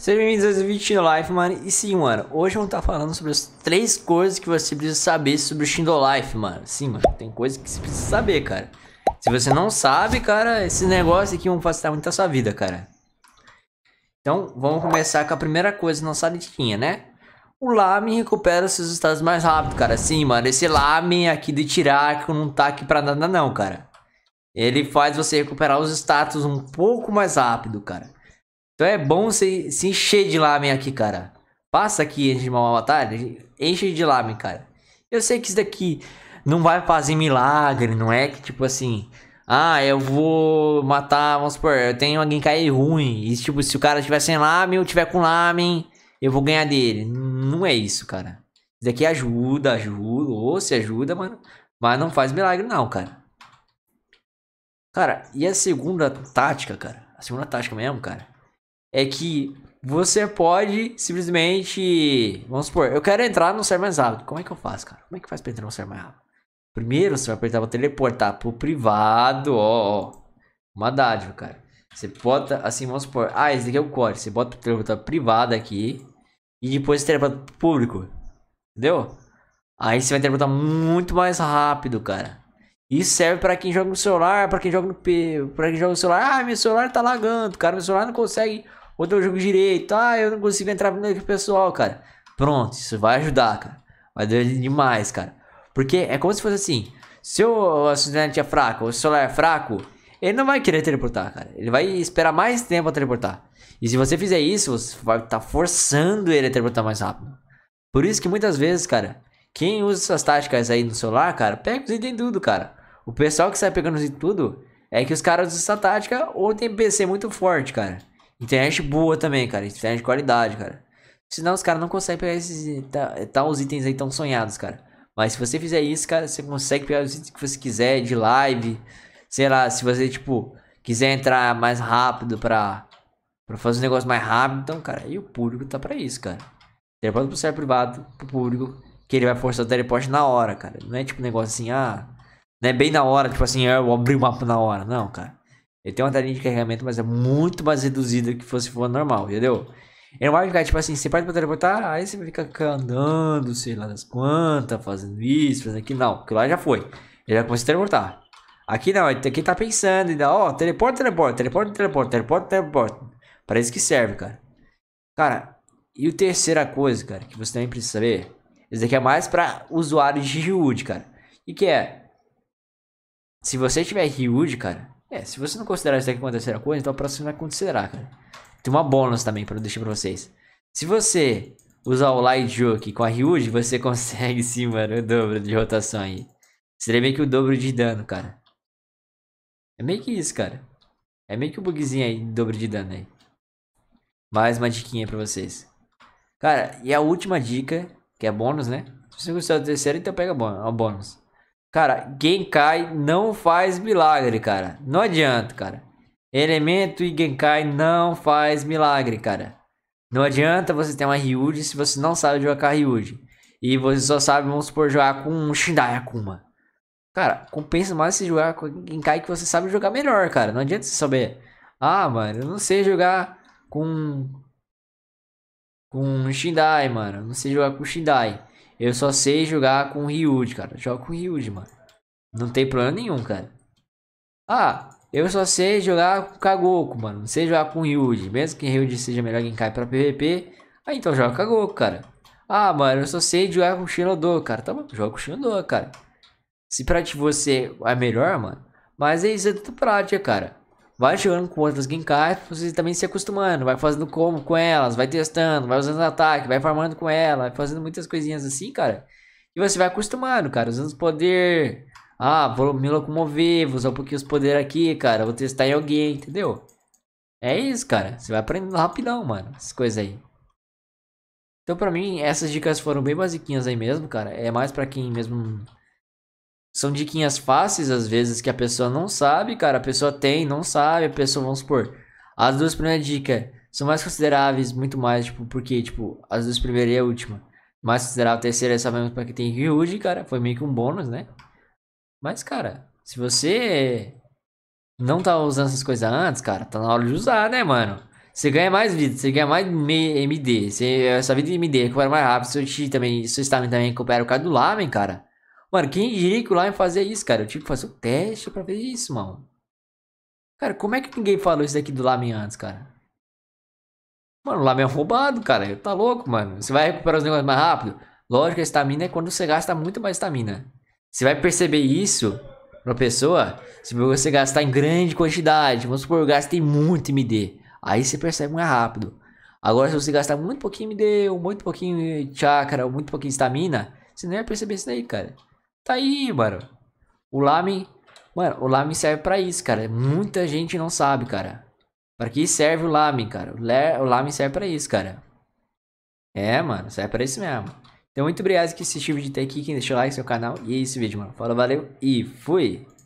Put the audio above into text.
Sejam bem-vindos a esse vídeo do Life, mano. E sim, mano, hoje vamos estar tá falando sobre as três coisas que você precisa saber sobre o Shindo Life, mano. Sim, mano, tem coisas que você precisa saber, cara. Se você não sabe, cara, esse negócio aqui vão facilitar muito a sua vida, cara. Então, vamos começar com a primeira coisa, nossa listinha, né? O Lame recupera seus estados mais rápido, cara. Sim, mano, esse Lame aqui de tirar que não tá aqui pra nada não, cara. Ele faz você recuperar os status um pouco mais rápido, cara. Então é bom você se encher de lamen aqui, cara. Passa aqui antes de uma batalha, enche de lamen, cara. Eu sei que isso daqui não vai fazer milagre, não é que tipo assim... Ah, eu vou matar, vamos supor, eu tenho alguém cair é ruim. E tipo, se o cara tiver sem lamen, eu tiver com lamen, eu vou ganhar dele. Não é isso, cara. Isso daqui ajuda, ajuda, ou se ajuda, mano. Mas não faz milagre não, cara. Cara, e a segunda tática, cara? A segunda tática mesmo, cara? é que você pode simplesmente. Vamos supor, eu quero entrar no ser mais rápido. Como é que eu faço, cara? Como é que faz pra entrar no ser mais rápido? Primeiro você vai apertar pra teleportar pro privado, ó, ó. Uma dádiva, cara. Você bota assim, vamos supor. Ah, esse daqui é o core. Você bota pro teleportar privado aqui. E depois você teleporta pro público. Entendeu? Aí você vai teleportar muito mais rápido, cara. Isso serve para quem joga no celular, para quem joga no P, para quem joga no celular, ah, meu celular tá lagando, cara, meu celular não consegue outro eu jogo direito, ah, eu não consigo entrar no pessoal, cara. Pronto, isso vai ajudar, cara. Vai dar demais, cara. Porque é como se fosse assim, se o assinante é fraco, o celular é fraco, ele não vai querer teleportar, cara. Ele vai esperar mais tempo a teleportar. E se você fizer isso, você vai estar tá forçando ele a teleportar mais rápido. Por isso que muitas vezes, cara, quem usa essas táticas aí no celular, cara, pega os itens tudo, cara. O pessoal que sai pegando os itens tudo é que os caras usam essa tática ou tem PC muito forte, cara. Internet boa também, cara. Internet de qualidade, cara. Senão os caras não conseguem pegar esses tal tá, tá, os itens aí tão sonhados, cara. Mas se você fizer isso, cara, você consegue pegar os itens que você quiser de live. Sei lá, se você, tipo, quiser entrar mais rápido pra, pra fazer um negócio mais rápido. Então, cara, e o público tá pra isso, cara. Teleporta pro servidor privado, pro público que ele vai forçar o teleporte na hora, cara. Não é tipo um negócio assim, ah, não é bem na hora, tipo assim, eu abri o mapa na hora. Não, cara. Ele tem uma telinha de carregamento, mas é muito mais reduzida que fosse for normal, entendeu? Ele vai é ficar, tipo assim, você parte pra teleportar, aí você fica andando, sei lá das quantas, fazendo isso, fazendo aquilo. Não, que lá já foi. Ele já começou a teleportar. Aqui não, aqui tá pensando ainda, ó, teleporta, teleporta, teleporta, teleporta, teleporta, teleporta. Parece que serve, cara. Cara, e a terceira coisa, cara, que você também precisa saber isso daqui é mais para usuários de Ryud, cara. E que é? Se você tiver Ryud, cara. É, se você não considerar isso aqui como a terceira coisa, então o próximo vai considerar, cara. Tem uma bônus também para deixar pra vocês. Se você usar o Light Joke com a Ryud, você consegue sim, mano, o dobro de rotação aí. Seria meio que o dobro de dano, cara. É meio que isso, cara. É meio que o um bugzinho aí, dobro de dano aí. Mais uma diquinha pra vocês. Cara, e a última dica que é bônus, né? Se você gostar o terceiro, então pega o bônus. Cara, Genkai não faz milagre, cara. Não adianta, cara. Elemento e Genkai não faz milagre, cara. Não adianta você ter uma Ryuji se você não sabe jogar Ryuji. E você só sabe, vamos supor, jogar com um Shindai Akuma. Cara, compensa mais se jogar com Genkai que você sabe jogar melhor, cara. Não adianta você saber. Ah, mano, eu não sei jogar com com o Shindai, mano. Não sei jogar com o Shindai. Eu só sei jogar com o Ryuji, cara. Jogo com o Ryuji, mano. Não tem problema nenhum, cara. Ah, eu só sei jogar com Kagoku, mano. Não sei jogar com Ryuji. Mesmo que Ryuji seja melhor Genkai pra PVP. Ah, então joga com Kagoku, cara. Ah, mano, eu só sei jogar com Shinodo, cara. Tá bom, joga com Shinodo, cara. Se pra ti você é melhor, mano. Mas é isso, é tudo prática, cara. Vai jogando com outras Genkai você também se acostumando. Vai fazendo combo com elas, vai testando, vai usando ataque, vai farmando com ela, vai fazendo muitas coisinhas assim, cara. E você vai acostumando, cara, usando os poder. Ah, vou me locomover, vou usar um pouquinho os poderes aqui, cara. Vou testar em alguém, entendeu? É isso, cara. Você vai aprendendo rapidão, mano. Essas coisas aí. Então, pra mim, essas dicas foram bem basiquinhas aí mesmo, cara. É mais pra quem mesmo são diquinhas fáceis, às vezes, que a pessoa não sabe, cara. A pessoa tem, não sabe, a pessoa, vamos supor. As duas primeiras dicas são mais consideráveis, muito mais, tipo, porque, tipo, as duas primeiras e a última. Mais considerável a terceira, é sabemos pra que tem Ryuji, cara. Foi meio que um bônus, né? Mas, cara, se você não tá usando essas coisas antes, cara, tá na hora de usar, né, mano? Você ganha mais vida, você ganha mais MD. Você, essa vida de MD recupera mais rápido. Seu Chi também, seu stamina também recupera o cara do Lamen, cara. Mano, quem diria é que o Lion fazia isso, cara? Eu tive que fazer um teste pra ver isso, mano. Cara, como é que ninguém falou isso daqui do Lamin antes, cara? Mano, o Lamin é roubado, cara. Tá louco, mano. Você vai recuperar os negócios mais rápido? Lógico, a estamina é quando você gasta muito mais estamina. Você vai perceber isso pra pessoa se você gastar em grande quantidade. Vamos supor, eu gastei muito MD. Aí você percebe mais rápido. Agora, se você gastar muito pouquinho MD, ou muito pouquinho chácara, ou muito pouquinho estamina, você nem vai perceber isso daí, cara. Tá aí, mano. O Lame. Mano, o Lame serve pra isso, cara. Muita gente não sabe, cara. Pra que serve o Lame, cara? O Lame serve pra isso, cara. É, mano, serve pra isso mesmo. Então, muito obrigado que assistiu o vídeo até aqui. Quem deixou o like no seu canal. E é esse vídeo, mano. Fala, valeu e fui!